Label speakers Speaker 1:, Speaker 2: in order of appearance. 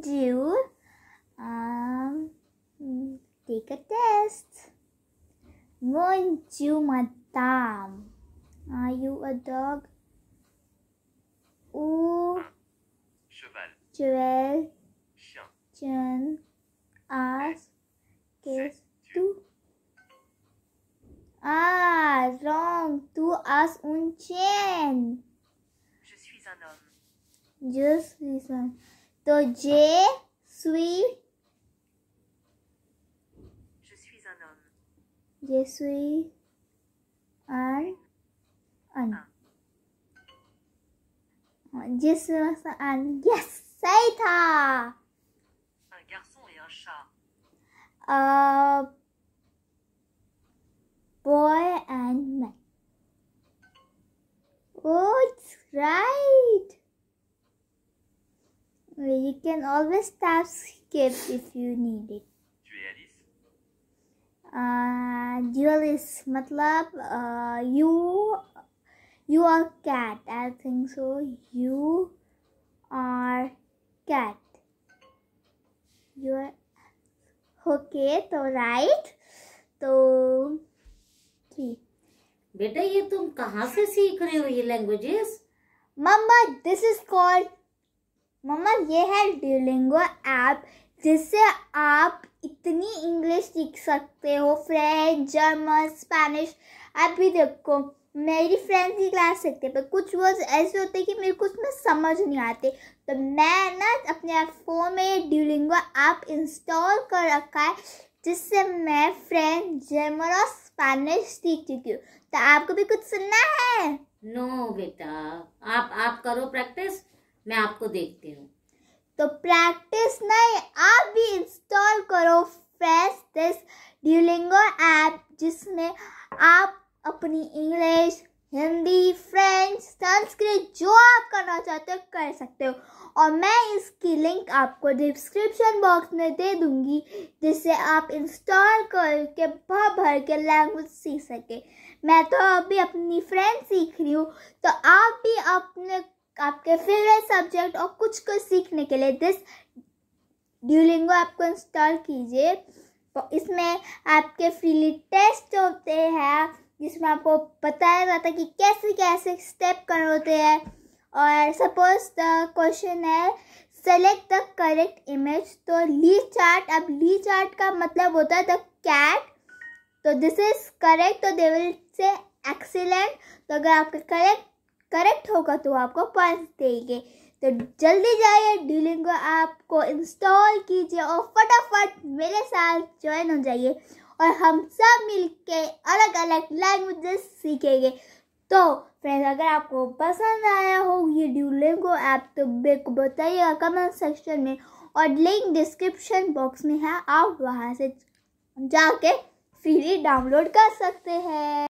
Speaker 1: do um, take a test. Bonjour, madame. Are you a dog? Ou cheval. Cheval. Chien. Chien. As. Qu'est-ce tu? Ah, wrong. Tu as un chien. Je suis un homme. Je suis un homme. So जे सुई जे सुई an an जिस an yes सही था un garçon et un chat a boy and man oh it's right well, you can always tap skip if you need it. Uh, duelist matlab uh, you you are cat I think so you are cat you are okay So right तो three बेटा ये तुम कहाँ से सीख रहे हो ये लैंग्वेजेस मम्मा दिस इज कॉल्ड मम्मा ये है ड्यूलिंगो ऐप जिससे आप इतनी इंग्लिश सीख सकते हो फ्रेंच जर्मन स्पेनिश आप भी देखो मेरी फ्रेंड की क्लास सीखते पर कुछ वर्ड्स ऐसे होते कि मेरे को उसमें समझ नहीं आते तो मैं ना अपने फ़ोन में ड्यूलिंगो ऐप इंस्टॉल कर रखा है जिससे मैं फ्रेंच जर्मन और स्पेनिश सीख चुकी हूँ तो आपको भी कुछ सुनना है नो no, बेटा आप आप करो प्रैक्टिस मैं आपको देखती हूँ तो प्रैक्टिस नहीं आप भी इंस्टॉल करो फेस दिस ड्यूलिंगो ऐप जिसमें आप अपनी इंग्लिश हिंदी फ्रेंच संस्कृत जो आप करना चाहते हो कर सकते हो और मैं इसकी लिंक आपको डिस्क्रिप्शन बॉक्स में दे दूंगी जिससे आप इंस्टॉल करके भर भर के लैंग्वेज सीख सके मैं तो अभी अपनी फ्रेंड सीख रही हूँ तो आप भी अपने आपके फेवरेट सब्जेक्ट और कुछ कुछ सीखने के लिए दिस ड्यूलिंगो आपको इंस्टॉल कीजिए तो इसमें आपके फ्रीली टेस्ट होते हैं जिसमें आपको बताया जाता है कि कैसे कैसे स्टेप कर होते हैं और सपोज द क्वेश्चन है सेलेक्ट द करेक्ट इमेज तो ली चार्ट अब ली चार्ट का मतलब होता है द कैट तो दिस इज करेक्ट तो दे विल से एक्सीलेंट तो अगर आपका करेक्ट करेक्ट होगा तो आपको पॉइंट्स देंगे तो जल्दी जाइए डीलिंग ऐप को इंस्टॉल कीजिए और फटाफट मेरे साथ ज्वाइन हो जाइए और हम सब मिलके अलग अलग लैंग्वेजेस सीखेंगे तो फ्रेंड्स अगर आपको पसंद आया हो ये को ऐप तो मेरे को बताइएगा कमेंट सेक्शन में और लिंक डिस्क्रिप्शन बॉक्स में है आप वहाँ से जाके फ्री डाउनलोड कर सकते हैं